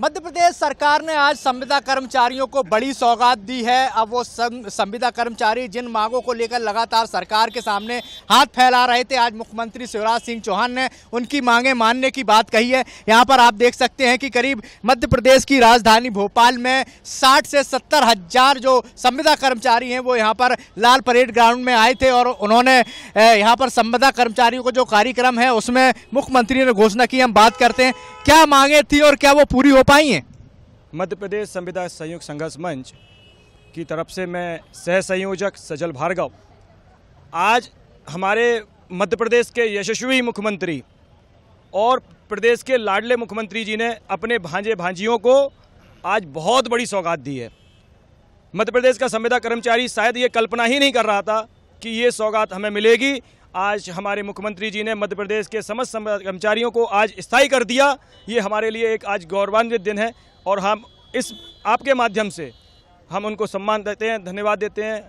मध्य प्रदेश सरकार ने आज संविदा कर्मचारियों को बड़ी सौगात दी है अब वो संविदा कर्मचारी जिन मांगों को लेकर लगातार सरकार के सामने हाथ फैला रहे थे आज मुख्यमंत्री शिवराज सिंह चौहान ने उनकी मांगे मानने की बात कही है यहाँ पर आप देख सकते हैं कि करीब मध्य प्रदेश की राजधानी भोपाल में साठ से सत्तर हज़ार जो संविदा कर्मचारी हैं वो यहाँ पर लाल परेड ग्राउंड में आए थे और उन्होंने यहाँ पर संविदा कर्मचारियों को जो कार्यक्रम है उसमें मुख्यमंत्री ने घोषणा की हम बात करते हैं क्या मांगे थी और क्या वो पूरी हो पाई हैं मध्य प्रदेश संविदा संयुक्त संघर्ष मंच की तरफ से मैं सह संयोजक सजल भार्गव आज हमारे मध्य प्रदेश के यशस्वी मुख्यमंत्री और प्रदेश के लाडले मुख्यमंत्री जी ने अपने भांजे भांजियों को आज बहुत बड़ी सौगात दी है मध्य प्रदेश का संविदा कर्मचारी शायद ये कल्पना ही नहीं कर रहा था कि ये सौगात हमें मिलेगी आज हमारे मुख्यमंत्री जी ने मध्य प्रदेश के समस्त कर्मचारियों को आज स्थायी कर दिया ये हमारे लिए एक आज गौरवान्वित दिन है और हम इस आपके माध्यम से हम उनको सम्मान देते हैं धन्यवाद देते हैं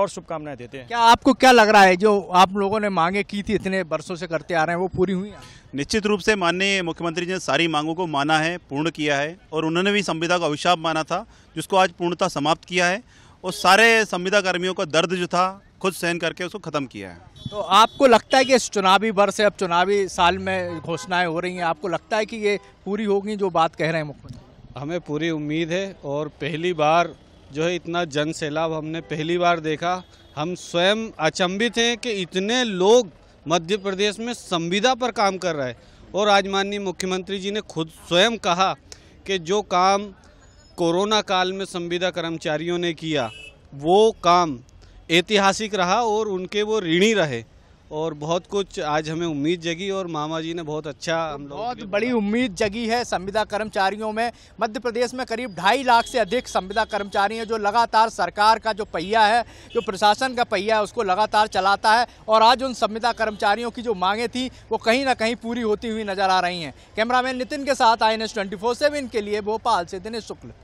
और शुभकामनाएं देते हैं क्या आपको क्या लग रहा है जो आप लोगों ने मांगे की थी इतने वर्षों से करते आ रहे हैं वो पूरी हुई है निश्चित रूप से माननीय मुख्यमंत्री जी ने सारी मांगों को माना है पूर्ण किया है और उन्होंने भी संविदा का अभिशाप माना था जिसको आज पूर्णता समाप्त किया है और सारे संविदा कर्मियों का दर्द जो था खुद सहन करके उसको ख़त्म किया है तो आपको लगता है कि इस चुनावी वर्ष से अब चुनावी साल में घोषणाएं हो रही हैं आपको लगता है कि ये पूरी होगी जो बात कह रहे हैं मुख्यमंत्री हमें पूरी उम्मीद है और पहली बार जो है इतना जन सैलाब हमने पहली बार देखा हम स्वयं अचंभित हैं कि इतने लोग मध्य प्रदेश में संविदा पर काम कर रहे हैं और आज माननीय मुख्यमंत्री जी ने खुद स्वयं कहा कि जो काम कोरोना काल में संविदा कर्मचारियों ने किया वो काम ऐतिहासिक रहा और उनके वो ऋणी रहे और बहुत कुछ आज हमें उम्मीद जगी और मामा जी ने बहुत अच्छा हम लोग बहुत बड़ी उम्मीद जगी है संविदा कर्मचारियों में मध्य प्रदेश में करीब ढाई लाख से अधिक संविदा कर्मचारी हैं जो लगातार सरकार का जो पहिया है जो प्रशासन का पहिया है उसको लगातार चलाता है और आज उन संविदा कर्मचारियों की जो मांगे थी वो कहीं ना कहीं पूरी होती हुई नजर आ रही हैं कैमरामैन नितिन के साथ I N S twenty seven के लिए भोपाल से दिनेश शुक्ल